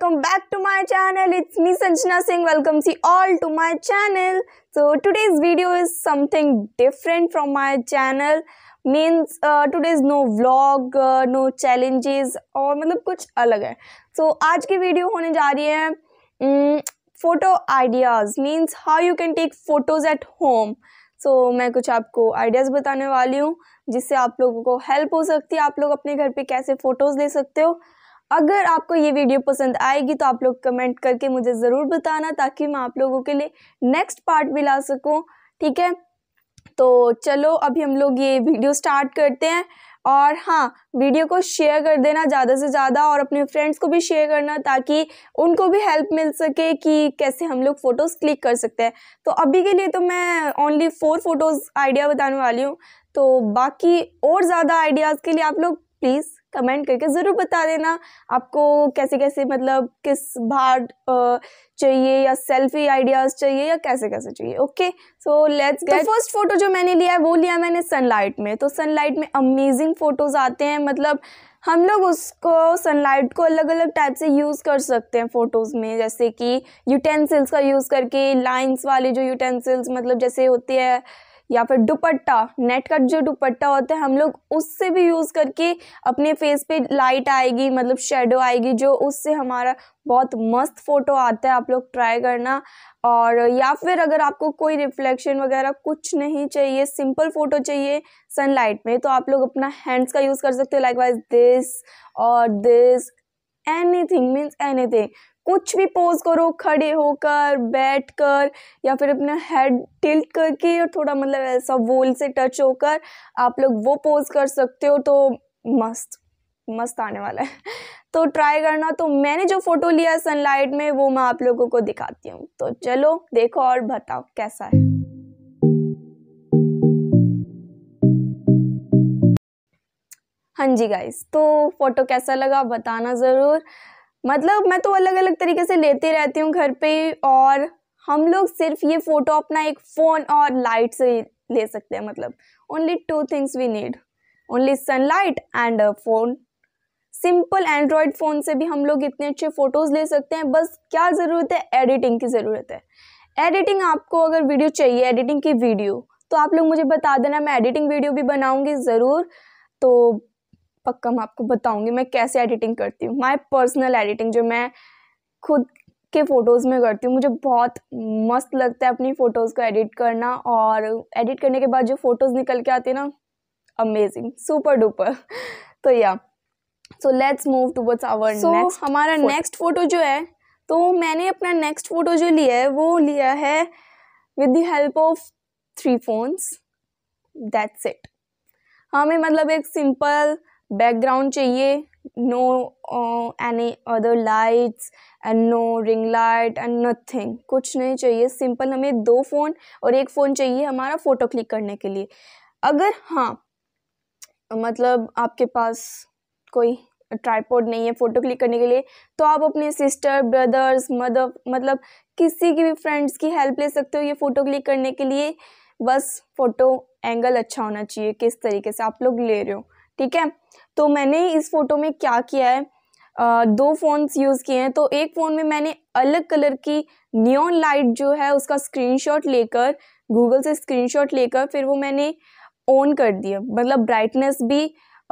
welcome back to my channel it's me sanjana singh welcomes you all to my channel so today's video is something different from my channel means uh, today's no vlog uh, no challenges और मतलब कुछ अलग है so आज की video होने जा रही है photo ideas means how you can take photos at home so so, मैं कुछ आपको आइडियाज़ बताने वाली हूँ जिससे आप लोगों को हेल्प हो सकती है आप लोग अपने घर पे कैसे फ़ोटोज़ ले सकते हो अगर आपको ये वीडियो पसंद आएगी तो आप लोग कमेंट करके मुझे ज़रूर बताना ताकि मैं आप लोगों के लिए नेक्स्ट पार्ट भी ला सकूँ ठीक है तो चलो अभी हम लोग ये वीडियो स्टार्ट करते हैं और हाँ वीडियो को शेयर कर देना ज़्यादा से ज़्यादा और अपने फ्रेंड्स को भी शेयर करना ताकि उनको भी हेल्प मिल सके कि कैसे हम लोग फ़ोटोज़ क्लिक कर सकते हैं तो अभी के लिए तो मैं ओनली फ़ोर फ़ोटोज़ आइडिया बताने वाली हूँ तो बाकी और ज़्यादा आइडियाज़ के लिए आप लोग प्लीज़ कमेंट करके ज़रूर बता देना आपको कैसे कैसे मतलब किस भार चाहिए या सेल्फी आइडियाज़ चाहिए या कैसे कैसे चाहिए okay so let's get first photo जो मैंने लिया है वो लिया मैंने सनलाइट में तो सनलाइट में अमेजिंग फ़ोटोज़ आते हैं मतलब हम लोग उसको सनलाइट को अलग अलग टाइप से यूज़ कर सकते हैं फ़ोटोज़ में जैसे कि यूटेंसिल्स का यूज़ करके लाइंस वाले जो यूटेंसिल्स मतलब जैसे होते हैं या फिर दुपट्टा नेट कट जो दुपट्टा होता है हम लोग उससे भी यूज़ करके अपने फेस पे लाइट आएगी मतलब शेडो आएगी जो उससे हमारा बहुत मस्त फ़ोटो आता है आप लोग ट्राई करना और या फिर अगर आपको कोई रिफ्लेक्शन वगैरह कुछ नहीं चाहिए सिंपल फ़ोटो चाहिए सनलाइट में तो आप लोग अपना हैंड्स का यूज़ कर सकते हो लाइक वाइज दिस और this anything means anything कुछ भी पोज करो खड़े होकर बैठ कर या फिर अपना हेड टिल्ट करके और थोड़ा मतलब ऐसा वोल से टच होकर आप लोग वो पोज कर सकते हो तो मस्त मस्त आने वाला है तो ट्राई करना तो मैंने जो फ़ोटो लिया सनलाइट में वो मैं आप लोगों को दिखाती हूँ तो चलो देखो और बताओ कैसा है हाँ जी गाइस तो फ़ोटो कैसा लगा बताना ज़रूर मतलब मैं तो अलग अलग तरीके से लेती रहती हूँ घर पे और हम लोग सिर्फ ये फ़ोटो अपना एक फ़ोन और लाइट से ले सकते हैं मतलब only two things we need only sunlight and a phone simple Android phone से भी हम लोग इतने अच्छे फ़ोटोज़ ले सकते हैं बस क्या ज़रूरत है एडिटिंग की ज़रूरत है एडिटिंग आपको अगर वीडियो चाहिए एडिटिंग की वीडियो तो आप लोग मुझे बता देना मैं एडिटिंग वीडियो भी बनाऊँगी ज़रूर तो पक्का मैं आपको बताऊंगी मैं कैसे एडिटिंग करती हूँ माय पर्सनल एडिटिंग जो मैं खुद के फ़ोटोज़ में करती हूँ मुझे बहुत मस्त लगता है अपनी फ़ोटोज़ को एडिट करना और एडिट करने के बाद जो फ़ोटोज़ निकल के आते हैं ना अमेजिंग सुपर डुपर तो या so let's move words our so हमारा नेक्स्ट फ़ोटो जो है तो मैंने अपना नेक्स्ट फ़ोटो जो लिया है वो लिया है with the help of three phones that's it हमें मतलब एक सिंपल बैकग्राउंड चाहिए no any other lights and no ring light and nothing कुछ नहीं चाहिए सिंपल हमें दो फ़ोन और एक फ़ोन चाहिए हमारा फ़ोटो क्लिक करने के लिए अगर हाँ मतलब आपके पास कोई ट्राईपोड नहीं है फ़ोटो क्लिक करने के लिए तो आप अपने सिस्टर ब्रदर्स मदर मतलब किसी की भी फ्रेंड्स की हेल्प ले सकते हो ये फ़ोटो क्लिक करने के लिए बस फ़ोटो एंगल अच्छा होना चाहिए किस तरीके से आप लोग ले रहे हो ठीक है तो मैंने इस फ़ोटो में क्या किया है आ, दो फ़ोन्स यूज़ किए हैं तो एक फ़ोन में मैंने अलग कलर की नियॉन लाइट जो है उसका स्क्रीनशॉट लेकर गूगल से स्क्रीनशॉट लेकर फिर वो मैंने ऑन कर दिया मतलब ब्राइटनेस भी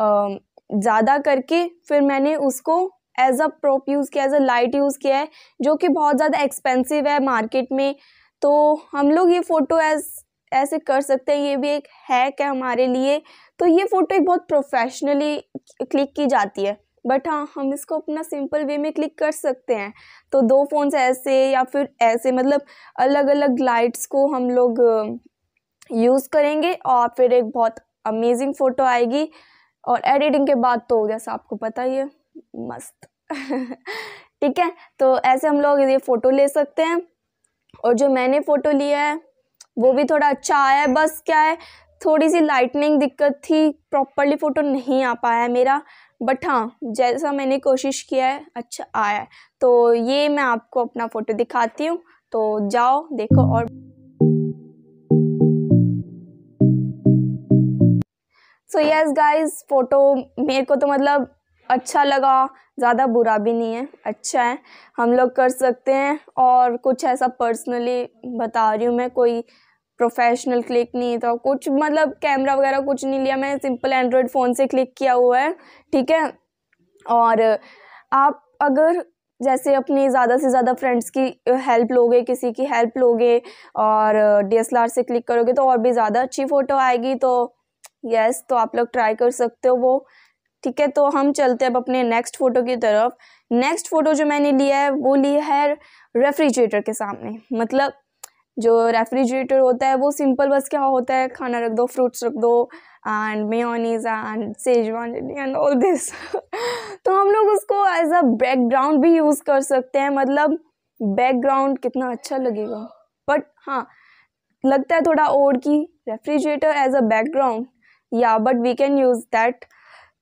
ज़्यादा करके फिर मैंने उसको एज अ प्रॉप यूज़ किया एज अ लाइट यूज़ किया है जो कि बहुत ज़्यादा एक्सपेंसिव है मार्केट में तो हम लोग ये फ़ोटो एज ऐसे कर सकते हैं ये भी एक हैक है हमारे लिए तो ये फ़ोटो एक बहुत प्रोफेशनली क्लिक की जाती है बट हाँ हम इसको अपना सिंपल वे में क्लिक कर सकते हैं तो दो फोन्स ऐसे या फिर ऐसे मतलब अलग अलग लाइट्स को हम लोग यूज़ करेंगे और फिर एक बहुत अमेजिंग फ़ोटो आएगी और एडिटिंग के बाद तो जैसा आपको पता ही है मस्त ठीक है तो ऐसे हम लोग ये फ़ोटो ले सकते हैं और जो मैंने फ़ोटो लिया है वो भी थोड़ा अच्छा आया है बस क्या है थोड़ी सी लाइटनिंग दिक्कत थी प्रॉपरली फ़ोटो नहीं आ पाया मेरा बट हाँ जैसा मैंने कोशिश किया है अच्छा आया तो ये मैं आपको अपना फ़ोटो दिखाती हूँ तो जाओ देखो और सो यस गाइस फ़ोटो मेरे को तो मतलब अच्छा लगा ज़्यादा बुरा भी नहीं है अच्छा है हम लोग कर सकते हैं और कुछ ऐसा पर्सनली बता रही हूँ मैं कोई प्रोफेशनल क्लिक नहीं था कुछ मतलब कैमरा वगैरह कुछ नहीं लिया मैं सिंपल एंड्रॉयड फ़ोन से क्लिक किया हुआ है ठीक है और आप अगर जैसे अपने ज़्यादा से ज़्यादा फ्रेंड्स की हेल्प लोगे किसी की हेल्प लोगे और डीएसएलआर से क्लिक करोगे तो और भी ज़्यादा अच्छी फ़ोटो आएगी तो यस तो आप लोग ट्राई कर सकते हो वो ठीक है तो हम चलते हैं अब अपने नेक्स्ट फ़ोटो की तरफ नेक्स्ट फ़ोटो जो मैंने लिया है वो लिया है रेफ्रिजरेटर के सामने मतलब जो रेफ्रिजरेटर होता है वो सिंपल बस क्या होता है खाना रख दो फ्रूट्स रख दो and mayonnaise and Schezwan and all this तो हम लोग उसको एज अ बैकग्राउंड भी यूज़ कर सकते हैं मतलब बैकग्राउंड कितना अच्छा लगेगा बट हाँ लगता है थोड़ा ओड की रेफ्रिजरेटर एज अ बैकग्राउंड या but we can use that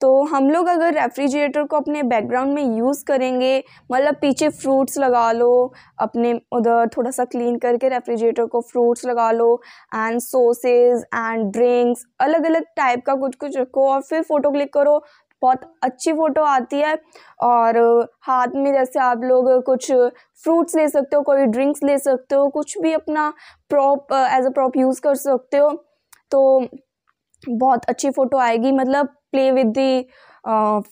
तो हम लोग अगर रेफ्रिजरेटर को अपने बैकग्राउंड में यूज़ करेंगे मतलब पीछे फ्रूट्स लगा लो अपने उधर थोड़ा सा क्लीन करके रेफ्रिजरेटर को फ्रूट्स लगा लो एंड सोसेज एंड ड्रिंक्स अलग अलग टाइप का कुछ कुछ रखो और फिर फ़ोटो क्लिक करो बहुत अच्छी फ़ोटो आती है और हाथ में जैसे आप लोग कुछ फ्रूट्स ले सकते हो कोई ड्रिंक्स ले सकते हो कुछ भी अपना prop as a prop use कर सकते हो तो बहुत अच्छी फ़ोटो आएगी मतलब play with the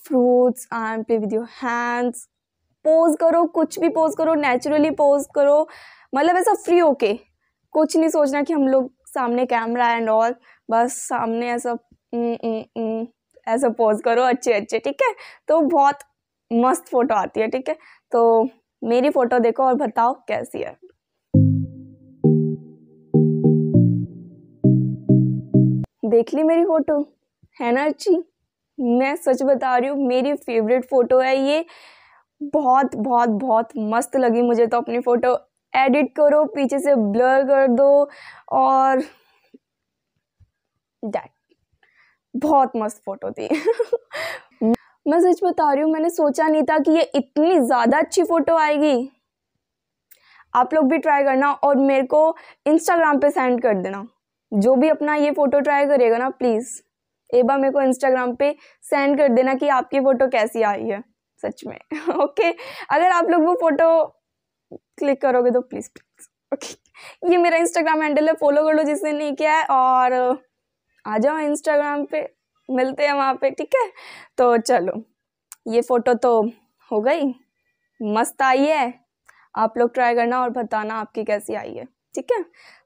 fruits and play with your hands pose करो कुछ भी पोज करो नेचुरली पोज करो मतलब ऐसा फ्री होके कुछ नहीं सोचना कि हम लोग सामने कैमरा एंड ऑल बस सामने ऐसा mm, mm, mm, ऐसा पोज करो अच्छे अच्छे ठीक है तो बहुत मस्त फ़ोटो आती है ठीक है तो मेरी फ़ोटो देखो और बताओ कैसी है देख ली मेरी फ़ोटो है ना जी मैं सच बता रही हूँ मेरी फेवरेट फ़ोटो है ये बहुत बहुत बहुत मस्त लगी मुझे तो अपनी फ़ोटो एडिट करो पीछे से ब्लर कर दो और डैट बहुत मस्त फ़ोटो थी मैं सच बता रही हूँ मैंने सोचा नहीं था कि ये इतनी ज़्यादा अच्छी फ़ोटो आएगी आप लोग भी ट्राई करना और मेरे को इंस्टाग्राम पे सेंड कर देना जो भी अपना ये फ़ोटो ट्राई करेगा ना प्लीज़ बार मेरे को इंस्टाग्राम पे सेंड कर देना कि आपकी फ़ोटो कैसी आई है सच में ओके अगर आप लोग वो फ़ोटो क्लिक करोगे तो प्लीज़ प्लीज़ ओके ये मेरा इंस्टाग्राम हैंडल है फॉलो कर लो जिसने नहीं किया है और आ जाओ इंस्टाग्राम पे मिलते हैं वहाँ पे ठीक है तो चलो ये फ़ोटो तो हो गई मस्त आई है आप लोग ट्राई करना और बताना आपकी कैसी आई है ठीक है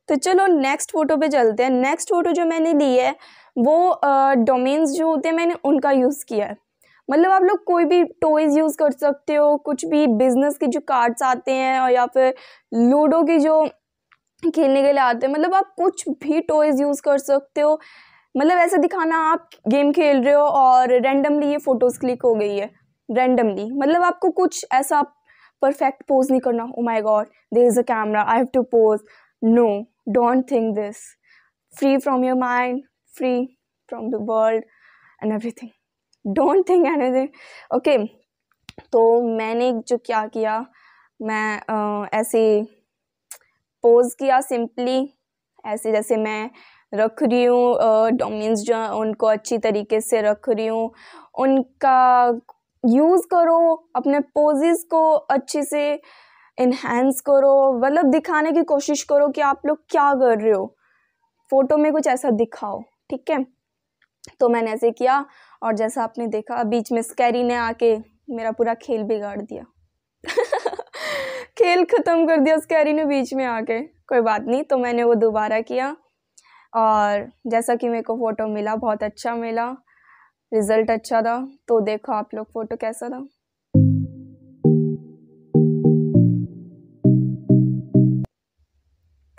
तो चलो नेक्स्ट फ़ोटो पे चलते हैं नेक्स्ट फ़ोटो जो मैंने ली है वो डोमेन्स जो होते हैं मैंने उनका यूज़ किया है मतलब आप लोग कोई भी टॉयज़ यूज़ कर सकते हो कुछ भी बिज़नेस के जो कार्ड्स आते हैं और या फिर लूडो के जो खेलने के लिए आते हैं मतलब आप कुछ भी टॉयज़ यूज़ कर सकते हो मतलब ऐसा दिखाना आप गेम खेल रहे हो और रेंडमली ये फ़ोटोज़ क्लिक हो गई है रेंडमली मतलब आपको कुछ ऐसा परफेक्ट पोज नहीं करना oh my God there is a camera I have to pose no Don't think this. Free from your mind, free from the world and everything. Don't think anything. Okay. तो मैंने जो क्या किया मैं आ, ऐसे pose किया सिंपली ऐसे जैसे मैं रख रही हूँ डोमिन्स जो उनको अच्छी तरीके से रख रही हूँ उनका यूज़ करो अपने पोजेस को अच्छे से uh, इन्हेंस करो मतलब दिखाने की कोशिश करो कि आप लोग क्या कर रहे हो फ़ोटो में कुछ ऐसा दिखाओ ठीक है तो मैंने ऐसे किया और जैसा आपने देखा बीच में स्कैरी ने आके मेरा पूरा खेल बिगाड़ दिया खेल ख़त्म कर दिया स्कैरी ने बीच में आके कोई बात नहीं तो मैंने वो दोबारा किया और जैसा कि मेरे को फ़ोटो मिला बहुत अच्छा मिला रिज़ल्ट अच्छा था तो देखो आप लोग फ़ोटो कैसा था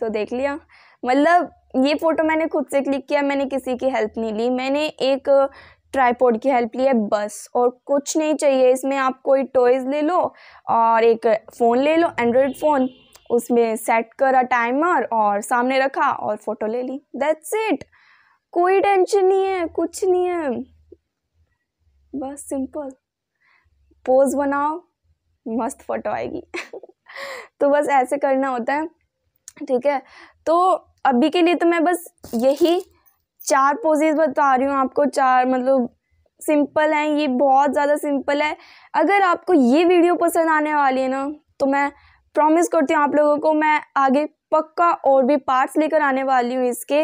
तो देख लिया मतलब ये फ़ोटो मैंने खुद से क्लिक किया मैंने किसी की हेल्प नहीं ली मैंने एक ट्राईपोड की हेल्प ली है बस और कुछ नहीं चाहिए इसमें आप कोई टॉयज़ ले लो और एक फ़ोन ले लो एंड्रॉयड फ़ोन उसमें सेट करा टाइमर और सामने रखा और फ़ोटो ले ली दैट्स इट कोई टेंशन नहीं है कुछ नहीं है बस सिंपल पोज बनाओ मस्त फ़ोटो आएगी तो बस ऐसे करना होता है ठीक है तो अभी के लिए तो मैं बस यही चार पोजेज बता रही हूँ आपको चार मतलब सिंपल हैं ये बहुत ज़्यादा सिंपल है अगर आपको ये वीडियो पसंद आने वाली है ना तो मैं प्रॉमिस करती हूँ आप लोगों को मैं आगे पक्का और भी पार्ट्स लेकर आने वाली हूँ इसके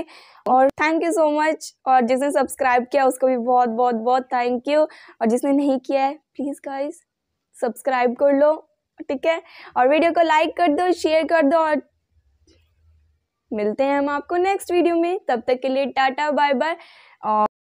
और थैंक यू सो मच और जिसने सब्सक्राइब किया उसको भी बहुत बहुत बहुत थैंक यू और जिसने नहीं किया है प्लीज़ गाइस सब्सक्राइब कर लो ठीक है और वीडियो को लाइक कर दो शेयर कर दो और मिलते हैं हम आपको नेक्स्ट वीडियो में तब तक के लिए टाटा बाय बाय और